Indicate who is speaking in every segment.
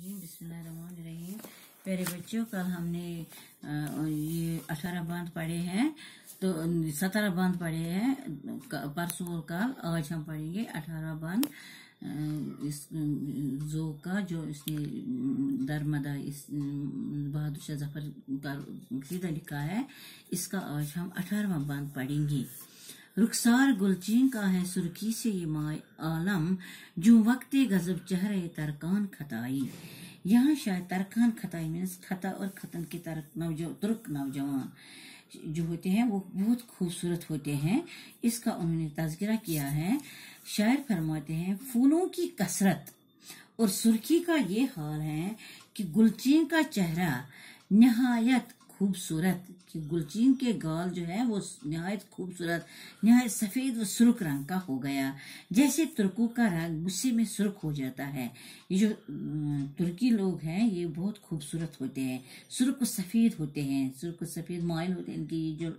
Speaker 1: रहीम रहीम मेरे बच्चों कल हमने ये अठारह बांध पढ़े हैं तो सत्रह बांध पढ़े हैं परसों और कल आज हम पढ़ेंगे अठारह बांध इस जो का जो इसने दरमदा इस बहादुर शाह जफर का सीधा लिखा है इसका आज हम अठारहवा बांध पढ़ेंगे रुखसार गुलचीन का है सुर्खी से ये माय आलम जो वक्त गजब चेहरे तरकान खताई यहाँ शायद तरकान खताई मीन्स खता और खतन के तरक नौजवान तुर्क नौजवान जो होते हैं वो बहुत खूबसूरत होते हैं इसका उन्होंने तस्करा किया है शायर फरमाते हैं फूलों की कसरत और सुर्खी का ये हाल है कि गुलचीन का चेहरा नहायत खूबसूरत कि गुलचीन के गाल जो है वो नहायत खूबसूरत नहायत सफ़ेद व सुर्ख रंग का हो गया जैसे तुर्कू का रंग गुस्से में सुर्ख हो जाता है ये जो तुर्की लोग हैं ये बहुत खूबसूरत होते हैं सुर्ख सफ़ेद होते हैं सुर्ख सफ़ेद मायल होते हैं इनकी जो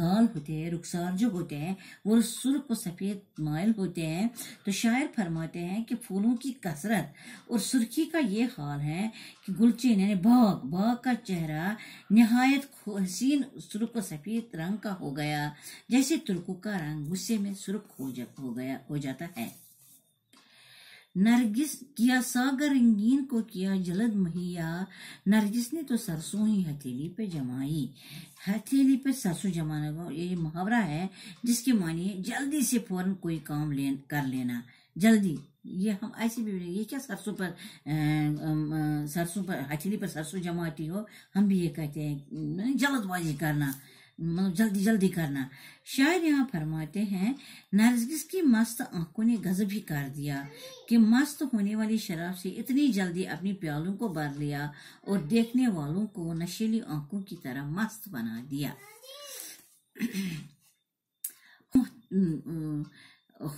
Speaker 1: गाल होते हैं रुखसार जो होते हैं वो सुर्ख सफ़ेद मायल होते हैं तो शायर फरमाते हैं कि फूलों की कसरत और सुर्खी का ये हाल है कि गुलचीन यानी बाग बाग का चेहरा नहाय नहायत हसीन सुर्ख सफेद रंग का हो गया जैसे तुर्कों का रंग गुस्से में सुरख हो, जा, हो गया हो जाता है नरगिस किया सागर रंगीन को किया जलद महिया नरगिस ने तो सरसों ही हथेली पे जमाई हथेली पे सरसों जमाने का ये मुहावरा है जिसके मानिए जल्दी से फौरन कोई काम ले कर लेना जल्दी ये हम ऐसी भी ये क्या सरसों पर सरसों पर हथेली पर सरसों जमाती हो हम भी ये कहते हैं जल्दबाजी करना मतलब जल्दी जल्दी करना शायर यहाँ फरमाते हैं नरगिस की मस्त आंखों ने गजब ही कर दिया कि मस्त होने वाली शराब से इतनी जल्दी अपनी प्यालों को भर लिया और देखने वालों को नशीली आंखों की तरह मस्त बना दिया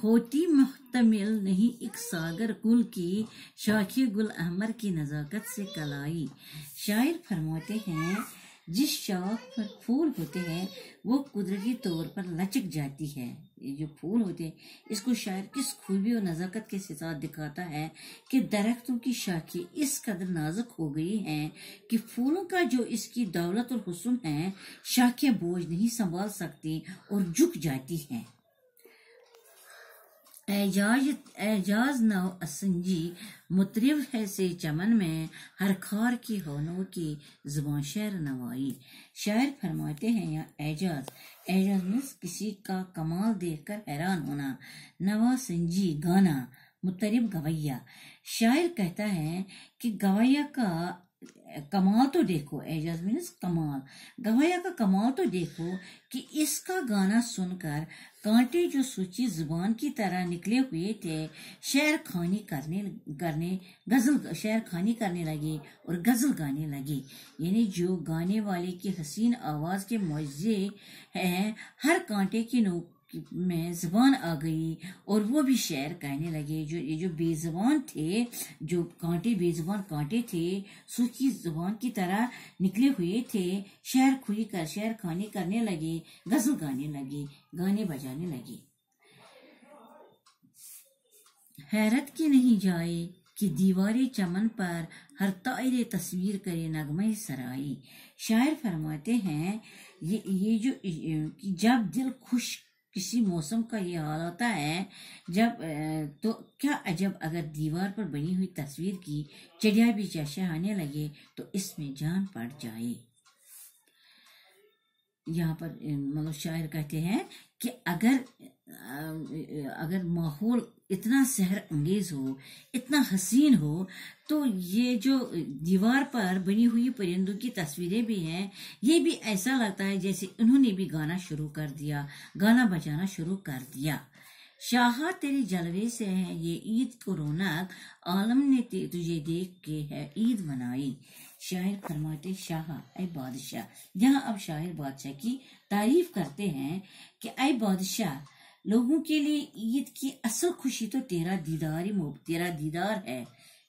Speaker 1: होती मुहतमिल नहीं एक सागर कुल की शाखी गुल अहमर की नज़ाकत से कलाई शायर फरमाते हैं जिस शाख पर फूल होते हैं वो कुदरती तौर पर लचक जाती है ये जो फूल होते हैं इसको शायर किस खूबी और नज़ाकत के साथ दिखाता है कि दरख्तों की शाखें इस कदर नाजुक हो गई हैं कि फूलों का जो इसकी दौलत और हुसन है शाखें बोझ नहीं संभाल सकती और झुक जाती हैं एजाज एजाज नव असंजी मुतरिव है से चमन में हर खार की होनों की जुबान शेर नवाई शायर फरमाते हैं या एजाज एजाज मिस किसी का कमाल देखकर हैरान होना नवा संजी गाना मुतरिब गवैया शायर कहता है कि गवैया का कमाल तो देखो एजाज मीन कमाल गवैया का कमाल तो देखो कि इसका गाना सुनकर कांटे जो सूची जुबान की तरह निकले हुए थे शेर खानी करने करने गजल शेर खानी करने लगे और गजल गाने लगे यानी जो गाने वाले की हसीन आवाज के मुआजे हैं हर कांटे की नोक में जबान आ गई और वो भी शेर कहने लगे जो ये जो बेजबान थे जो कांटे बेजबान कांटे थे सूखी जबान की तरह निकले हुए थे शेर खुई कर शेर खाने करने लगे गजल गाने लगे गाने बजाने लगे हैरत की नहीं जाए कि दीवारे चमन पर हर तायर तस्वीर करे नगमे सराई शायर फरमाते हैं ये ये जो जब दिल खुश किसी मौसम का ये हाल होता है जब तो क्या अजब अगर दीवार पर बनी हुई तस्वीर की चिड़िया भी आने लगे तो इसमें जान पड़ जाए यहाँ पर मतलब शायर कहते हैं कि अगर अगर माहौल इतना सहर अंगेज हो इतना हसीन हो तो ये जो दीवार पर बनी हुई परिंदों की तस्वीरें भी हैं ये भी ऐसा लगता है जैसे उन्होंने भी गाना शुरू कर दिया गाना बजाना शुरू कर दिया शाह तेरे जलवे से है ये ईद को रौनक आलम ने तुझे देख के है ईद मनाई शायर फरमाते शाह ए बादशाह यहाँ अब शायर बादशाह की तारीफ करते हैं कि ए बादशाह लोगों के लिए ईद की असल खुशी तो तेरा दीदार ही तेरा दीदार है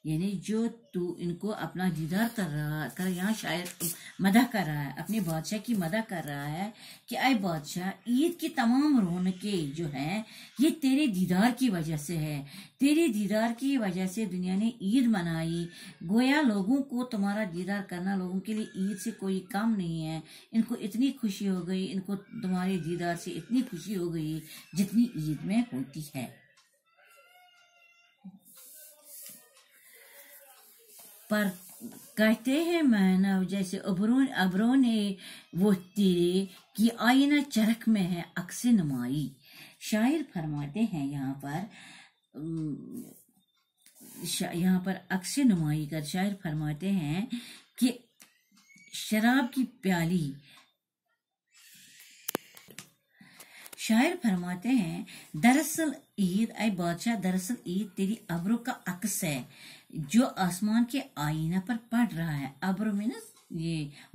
Speaker 1: यानी जो तू इनको अपना दीदार कर रहा कर यहाँ शायद मदा कर रहा है अपने बादशाह की मदा कर रहा है कि आए बादशाह ईद की तमाम रौनके जो हैं ये तेरे दीदार की वजह से है तेरे दीदार की वजह से दुनिया ने ईद मनाई गोया लोगों को तुम्हारा दीदार करना लोगों के लिए ईद से कोई काम नहीं है इनको इतनी खुशी हो गई इनको तुम्हारे दीदार से इतनी खुशी हो गई जितनी ईद में होती है पर कहते हैं मानव जैसे अबरोन अबरों ने वो तेरे कि आईना चरख में है अक्स नुमाई शायर फरमाते हैं यहाँ पर यहाँ पर अक्स नुमाई कर शायर फरमाते हैं कि शराब की प्याली शायर फरमाते हैं दरअसल ईद आई बादशाह दरअसल ईद तेरी अबरों का अक्स है जो आसमान के आईना पर पड़ रहा है अबरु में ये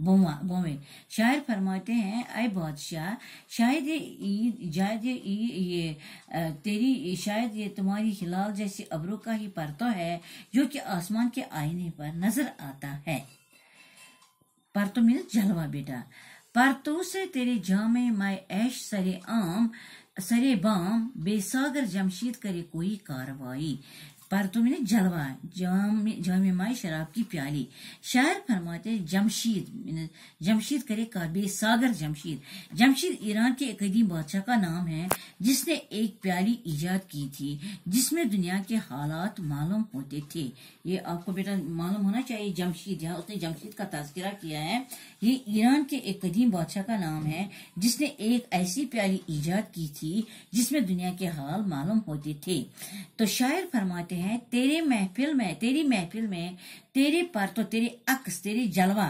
Speaker 1: बोमा बोमे शायर फरमाते हैं आई बादशाह शायद ये ईद शायद ये ये तेरी शायद ये तुम्हारी हिलाल जैसी अबरों का ही परतो है जो कि आसमान के आईने पर नजर आता है परतो मीन जलवा बेटा पर तो से तेरे जामे माय ऐश सरे आम सरे बाम बेसागर जमशीद करे कोई कार्रवाई परतों में जलवा जाम जाम माए शराब की प्याली शायर फरमाते जमशीद जमशीद करे काबे सागर जमशीद जमशीद ईरान के एक कदीम बादशाह का नाम है जिसने एक प्याली ईजाद की थी जिसमे दुनिया के हालात मालूम होते थे ये आपको बेटा मालूम होना चाहिए जमशीद यहाँ उसने जमशीद का तस्करा किया है ये ईरान के एक कदीम बादशाह का नाम है जिसने एक ऐसी प्याली ईजाद की थी जिसमे दुनिया के हाल मालूम होते थे तो शायर फरमाते कहते हैं तेरे महफिल में तेरी महफिल में तेरे पर तो तेरे अक्स तेरे जलवा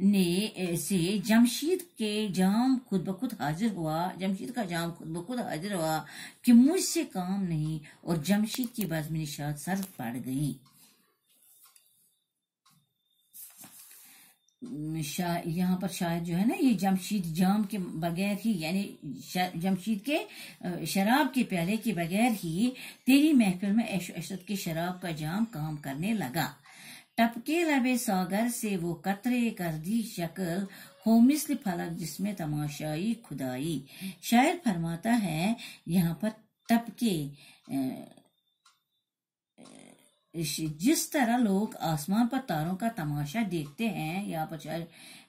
Speaker 1: ने से जमशीद के जाम खुद ब खुद हाजिर हुआ जमशीद का जाम खुद ब खुद हाजिर हुआ कि मुझसे काम नहीं और जमशीद की बाजमी निशात सर पड़ गई यहाँ पर शायद जो है ना ये जमशीद जाम के बगैर ही यानी जमशीद के शराब के प्याले के बगैर ही तेरी महफिल में ऐशो अशरत के शराब का जाम काम करने लगा टपके लबे सागर से वो कतरे कर दी शक्ल हो मिसल फलक जिसमें तमाशाई खुदाई शायर फरमाता है यहाँ पर टपके जिस तरह लोग आसमान पर तारों का तमाशा देखते हैं या पर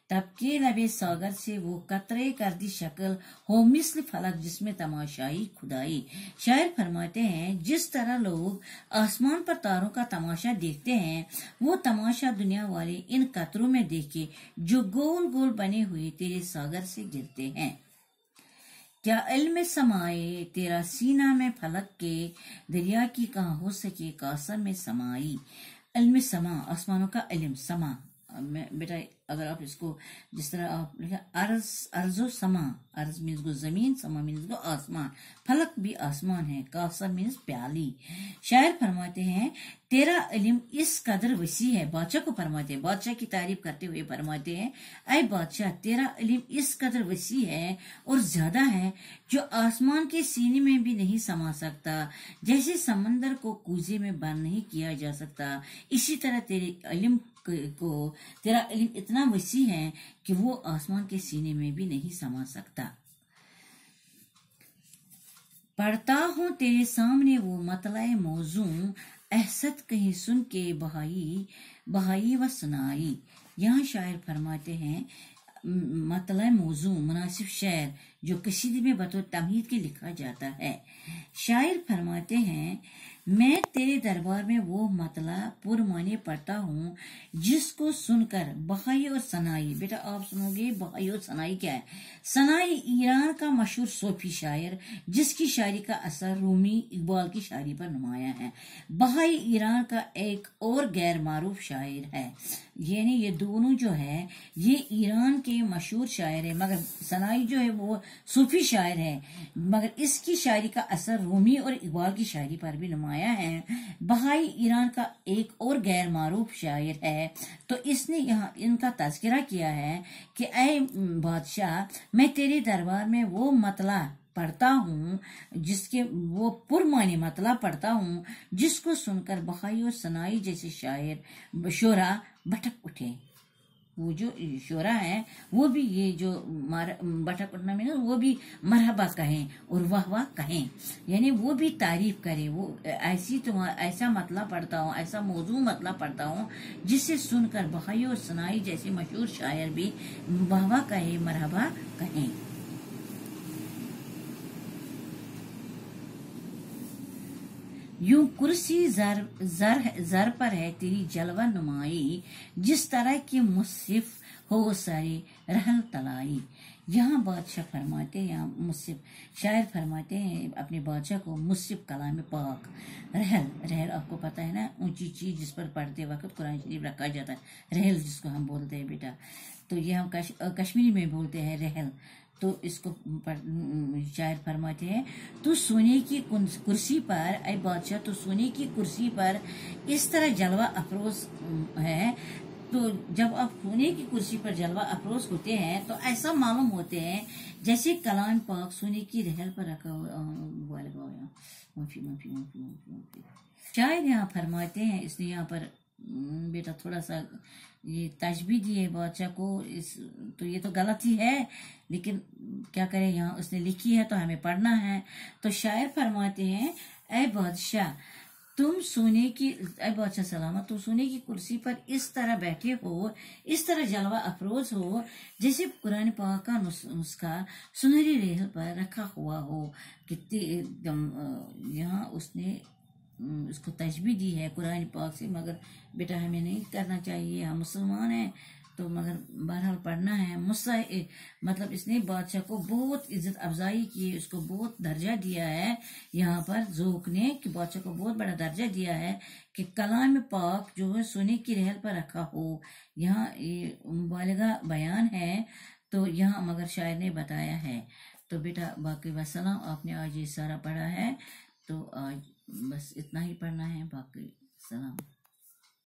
Speaker 1: तबके लबे सागर से वो कतरे कर दी शक्ल हो मिसल फलक जिसमें तमाशाई खुदाई शायर फरमाते हैं जिस तरह लोग आसमान पर तारों का तमाशा देखते हैं वो तमाशा दुनिया वाले इन कतरों में देखे जो गोल गोल बने हुए तेरे सागर से गिरते हैं क्या इल्म समाए तेरा सीना में फलक के दरिया की कहाँ हो सके कासर में समाई इल्म समा आसमानों का इल्म समा बेटा अगर आप इसको जिस तरह आप लिखा अर्ज अर्जो समा अर्ज मीन्स गो जमीन समा मीन्स गो आसमान फलक भी आसमान है कासा मीन्स प्याली शायर फरमाते हैं तेरा इलम इस कदर वसी है बादशाह को फरमाते हैं बादशाह की तारीफ करते हुए फरमाते हैं अय बादशाह तेरा इलम इस कदर वसी है और ज्यादा है जो आसमान के सीने में भी नहीं समा सकता जैसे समंदर को कूजे में बंद नहीं किया जा सकता इसी तरह तेरे इलम को तो तेरा इल्म इतना वसी है कि वो आसमान के सीने में भी नहीं समा सकता पढ़ता हूँ तेरे सामने वो मतलाए मौजू एहसत कहीं सुन के बहाई बहाई व सुनाई यहाँ शायर फरमाते हैं मतल मौजू मुनासिब शायर जो कशीद में बतौर तमहीद के लिखा जाता है शायर फरमाते हैं मैं तेरे दरबार में वो मतला पुरमाने पढ़ता हूँ जिसको सुनकर बहाई और सनाई बेटा आप सुनोगे बहाई और सनाई क्या है सनाई ईरान का मशहूर सोफी शायर जिसकी शायरी का असर रूमी इकबाल की शायरी पर नुमाया है बहाई ईरान का एक और गैर मारूफ शायर है यानी ये दोनों जो है ये ईरान के मशहूर शायर है मगर सनाई जो है वो सूफी शायर है मगर इसकी शायरी का असर रूमी और इकबाल की शायरी पर भी नुमाया है बहाई ईरान का एक और गैर मरूफ शायर है तो इसने यहाँ इनका तस्करा किया है कि अः बादशाह मैं तेरे दरबार में वो मतला पढ़ता हूँ जिसके वो पुरमानी मतला पढ़ता हूँ जिसको सुनकर बखाई और सनाई जैसे शायर शोरा भटक उठे वो जो शोरा है वो भी ये जो भटक उठना में वो भी मरहबा कहें और वाह वाह कहें यानी वो भी तारीफ करे वो ऐसी तो ऐसा मतला पढ़ता हूँ ऐसा मौजू मतला पढ़ता हूँ जिसे सुनकर बहाई और सनाई जैसे मशहूर शायर भी वाह वाह कहे मरहबा कहें यूं कुर्सी जर, जर, जर पर है तेरी जलवा नुमाई जिस तरह की मुसिफ हो सारे रहल तलाई यहाँ बादशाह फरमाते हैं यहाँ शायर फरमाते हैं अपने बादशाह को कला कलाम पाक रहल रहल आपको पता है ना ऊंची चीज जिस पर पढ़ते वक्त कुरान शरीफ रखा जाता है रहल जिसको हम बोलते हैं बेटा तो ये हम कश, कश्मीरी में बोलते हैं रहल तो इसको शायर फरमाते हैं तो सोने की कुर्सी पर अय बादशाह तो सोने की कुर्सी पर इस तरह जलवा अफरोज है तो जब आप सोने की कुर्सी पर जलवा अफरोज होते हैं तो ऐसा मालूम होते हैं जैसे कलाम पाक सोने की रहल पर रखा हुआ लगा हुआ माफी माफी माफी माफी माफी शायर यहाँ फरमाते हैं इसने यहाँ पर हम्म, बेटा थोड़ा सा ये ताज भी दिए बादशाह को इस तो ये तो गलत ही है लेकिन क्या करें यहाँ उसने लिखी है तो हमें पढ़ना है तो शायर फरमाते हैं ए बादशाह तुम सोने की अरे बादशाह सलामत तुम सोने की कुर्सी पर इस तरह बैठे हो इस तरह जलवा अफरोज हो जैसे कुरान पाक का नुस्खा सुनहरी रेहल पर रखा हुआ हो कितनी एकदम यहाँ उसने हम्म, उसको तजबी दी है कुरान पाक से मगर बेटा हमें नहीं करना चाहिए हम मुसलमान हैं तो मगर बहरहाल पढ़ना है मुस्सा मतलब इसने बादशाह को बहुत इज्जत अफजाई की उसको बहुत दर्जा दिया है यहाँ पर जोक ने कि बादशाह को बहुत बड़ा दर्जा दिया है कि कलाम पाक जो है सोने की रहल पर रखा हो यहाँ बालगा बयान है तो यहाँ मगर शायर ने बताया है तो बेटा बाकी वसलम आपने आज ये सारा पढ़ा है तो आज बस इतना ही पढ़ना है बाकी सलाम